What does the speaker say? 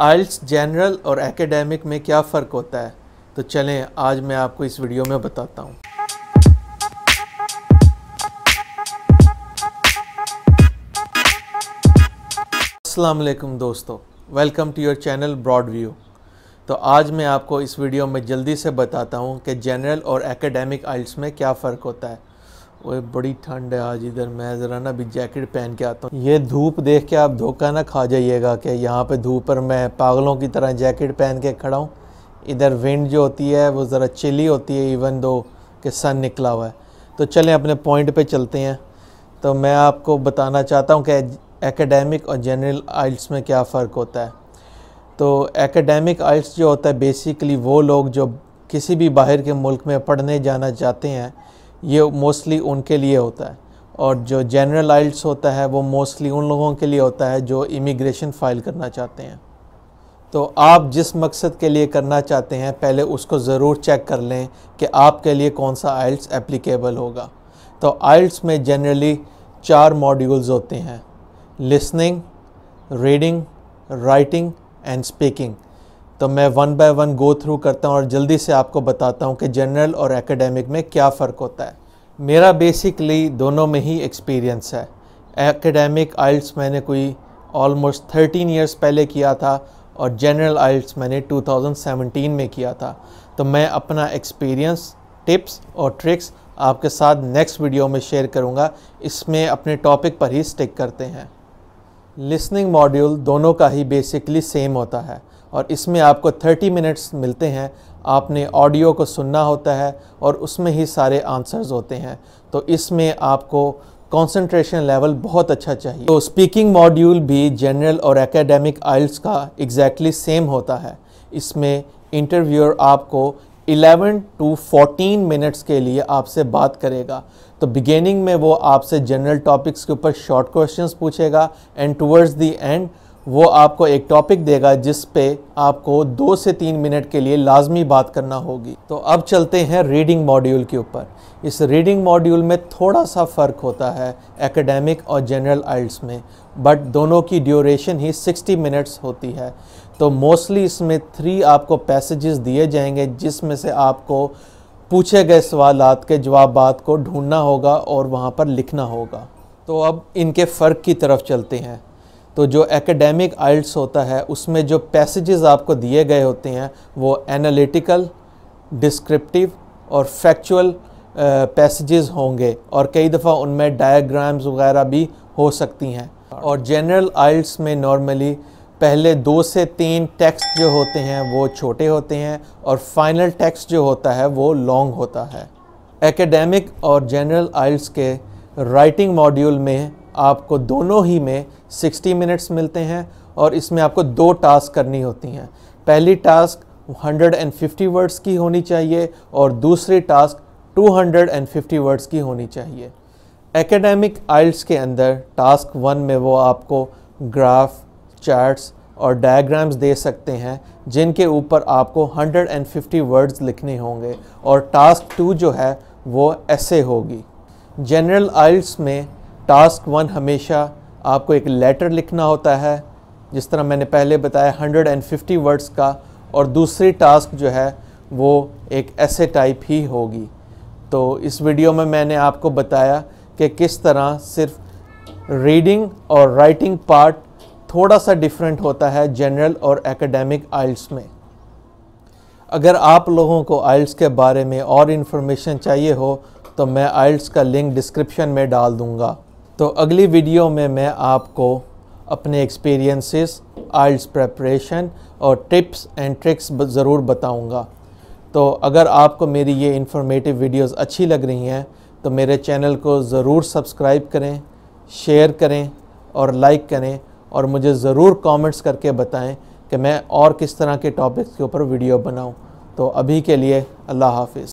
आइल्स general और academic में क्या फ़र्क होता है तो चलें आज मैं आपको इस वीडियो में बताता हूँ असलकम दोस्तों welcome to your channel broad view तो आज मैं आपको इस वीडियो में जल्दी से बताता हूँ कि जनरल और एकेडमिक आइल्स में क्या फ़र्क होता है ओए बड़ी ठंड है आज इधर मैं ज़रा ना अभी जैकेट पहन के आता हूँ ये धूप देख के आप धोखा ना खा जाइएगा कि यहाँ पे धूप पर मैं पागलों की तरह जैकेट पहन के खड़ा हूँ इधर विंड जो होती है वो ज़रा चिली होती है इवन दो कि सन निकला हुआ है तो चलें अपने पॉइंट पे चलते हैं तो मैं आपको बताना चाहता हूँ कि एकेडेमिक और जनरल आइल्स में क्या फ़र्क होता है तो एकेडेमिक आइल्स जो होता है बेसिकली वो लोग जो किसी भी बाहर के मुल्क में पढ़ने जाना चाहते हैं ये मोस्टली उनके लिए होता है और जो जनरल आइल्स होता है वो मोस्टली उन लोगों के लिए होता है जो इमिग्रेशन फ़ाइल करना चाहते हैं तो आप जिस मकसद के लिए करना चाहते हैं पहले उसको ज़रूर चेक कर लें कि आपके लिए कौन सा आइल्स एप्लीकेबल होगा तो आइल्स में जनरली चार मॉड्यूल्स होते हैं listening reading writing and speaking तो मैं one by one go through करता हूँ और जल्दी से आपको बताता हूँ कि जनरल और एकेडमिक में क्या फ़र्क होता है मेरा बेसिकली दोनों में ही एक्सपीरियंस है एकेडमिक आइल्स मैंने कोई ऑलमोस्ट थर्टीन ईयर्स पहले किया था और जनरल आइल्स मैंने 2017 में किया था तो मैं अपना एक्सपीरियंस टिप्स और ट्रिक्स आपके साथ नेक्स्ट वीडियो में शेयर करूंगा इसमें अपने टॉपिक पर ही स्टिक करते हैं लिसनिंग मॉड्यूल दोनों का ही बेसिकली सेम होता है और इसमें आपको 30 मिनट्स मिलते हैं आपने ऑडियो को सुनना होता है और उसमें ही सारे आंसर्स होते हैं तो इसमें आपको कंसंट्रेशन लेवल बहुत अच्छा चाहिए तो स्पीकिंग मॉड्यूल भी जनरल और एकेडमिक आइल्स का एग्जैक्टली exactly सेम होता है इसमें इंटरव्यूअर आपको 11 टू 14 मिनट्स के लिए आपसे बात करेगा तो बिगेनिंग में वो आपसे जनरल टॉपिक्स के ऊपर शॉर्ट क्वेश्चंस पूछेगा एंड टूवर्ड्स दी एंड वो आपको एक टॉपिक देगा जिस पे आपको दो से तीन मिनट के लिए लाजमी बात करना होगी तो अब चलते हैं रीडिंग मॉड्यूल के ऊपर इस रीडिंग मॉड्यूल में थोड़ा सा फ़र्क होता है एकेडमिक और जनरल आइल्स में बट दोनों की ड्यूरेशन ही 60 मिनट्स होती है तो मोस्टली इसमें थ्री आपको पैसेजेस दिए जाएंगे जिसमें से आपको पूछे गए सवाल के जवाब को ढूंढना होगा और वहाँ पर लिखना होगा तो अब इनके फ़र्क की तरफ चलते हैं तो जो एकेडमिक आइल्स होता है उसमें जो पैसेजेस आपको दिए गए होते हैं वो एनालिटिकल डिस्क्रिप्टिव और फैक्चुअल पैसेजेस होंगे और कई दफ़ा उनमें डायग्राम्स वगैरह भी हो सकती हैं और जनरल आइल्स में नॉर्मली पहले दो से तीन टेक्स्ट जो होते हैं वो छोटे होते हैं और फाइनल टेक्स्ट जो होता है वो लॉन्ग होता है एकेडमिक और जनरल आइल्स के राइटिंग मॉड्यूल में आपको दोनों ही में 60 मिनट्स मिलते हैं और इसमें आपको दो टास्क करनी होती हैं पहली टास्क 150 वर्ड्स की होनी चाहिए और दूसरी टास्क 250 वर्ड्स की होनी चाहिए एकेडमिक आइल्स के अंदर टास्क वन में वो आपको ग्राफ चार्ट्स और डायग्राम्स दे सकते हैं जिनके ऊपर आपको 150 वर्ड्स लिखने होंगे और टास्क टू जो है वो ऐसे होगी जनरल आइल्स में टास्क वन हमेशा आपको एक लेटर लिखना होता है जिस तरह मैंने पहले बताया हंड्रेड एंड फिफ्टी वर्ड्स का और दूसरी टास्क जो है वो एक ऐसे टाइप ही होगी तो इस वीडियो में मैंने आपको बताया कि किस तरह सिर्फ रीडिंग और राइटिंग पार्ट थोड़ा सा डिफरेंट होता है जनरल और एकेडमिक आइल्स में अगर आप लोगों को आइल्स के बारे में और इन्फॉर्मेशन चाहिए हो तो मैं आइल्स का लिंक डिस्क्रिप्शन में डाल दूँगा तो अगली वीडियो में मैं आपको अपने एक्सपीरियंसेस आइल्स प्रेपरेशन और टिप्स एंड ट्रिक्स ज़रूर बताऊंगा। तो अगर आपको मेरी ये इन्फॉर्मेटिव वीडियोस अच्छी लग रही हैं तो मेरे चैनल को ज़रूर सब्सक्राइब करें शेयर करें और लाइक करें और मुझे ज़रूर कमेंट्स करके बताएं कि मैं और किस तरह के टॉपिक्स के ऊपर वीडियो बनाऊँ तो अभी के लिए अल्लाह हाफ़